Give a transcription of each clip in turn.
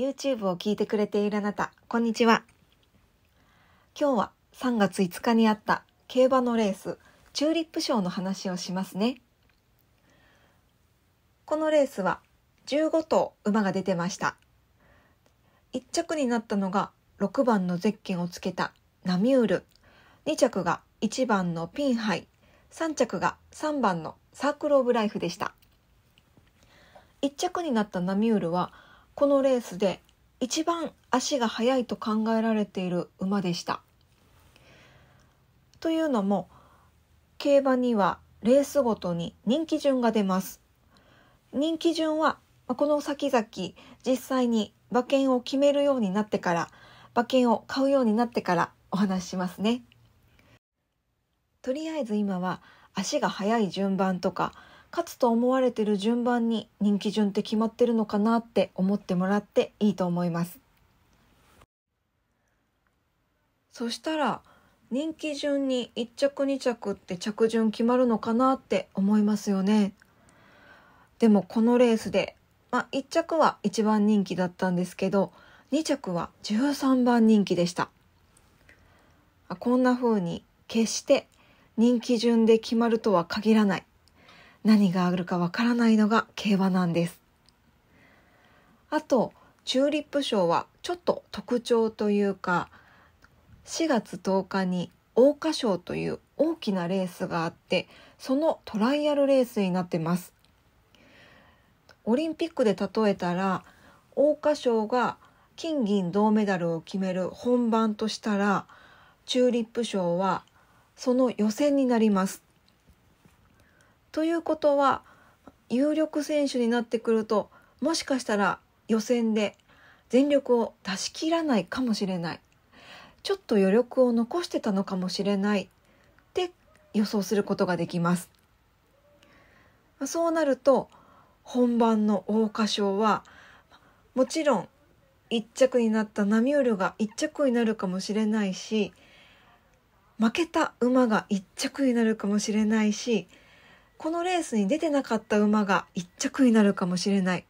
YouTube を聞いてくれているあなた、こんにちは。今日は3月5日にあった競馬のレース、チューリップ賞の話をしますね。このレースは15頭馬が出てました。1着になったのが6番のゼッケンをつけたナミュール、2着が1番のピンハイ、3着が3番のサークル・オブ・ライフでした。1着になったナミュールはこのレースで一番足が速いと考えられている馬でした。というのも競馬にはレースごとに人気順が出ます。人気順はこの先々実際に馬券を決めるようになってから馬券を買うようになってからお話ししますね。とりあえず今は足が速い順番とか勝つと思われてる順番に人気順って決まってるのかなって思ってもらっていいと思いますそしたら人気順に1着2着って着順決まるのかなって思いますよねでもこのレースで、まあ、1着は1番人気だったんですけど2着は13番人気でしたこんな風に決して人気順で決まるとは限らない何があるかわからないのが競馬なんです。あとチューリップ賞はちょっと特徴というか4月10日に桜花賞という大きなレースがあってそのトライアルレースになってます。オリンピックで例えたら桜花賞が金銀銅メダルを決める本番としたらチューリップ賞はその予選になりますということは有力選手になってくるともしかしたら予選で全力を出し切らないかもしれないちょっと余力を残してたのかもしれないって予想することができます。そうなると本番の桜花賞はもちろん1着になったナミュールが1着になるかもしれないし負けた馬が1着になるかもしれないしこのレースに出てなかった馬が一着になるかもしれない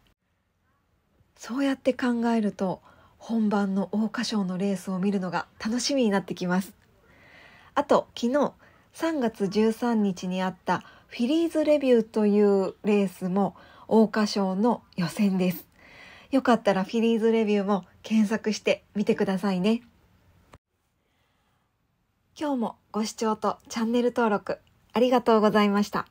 そうやって考えると本番の桜花賞のレースを見るのが楽しみになってきますあと昨日3月13日にあったフィリーズレビューというレースも桜花賞の予選ですよかったらフィリーズレビューも検索してみてくださいね今日もご視聴とチャンネル登録ありがとうございました。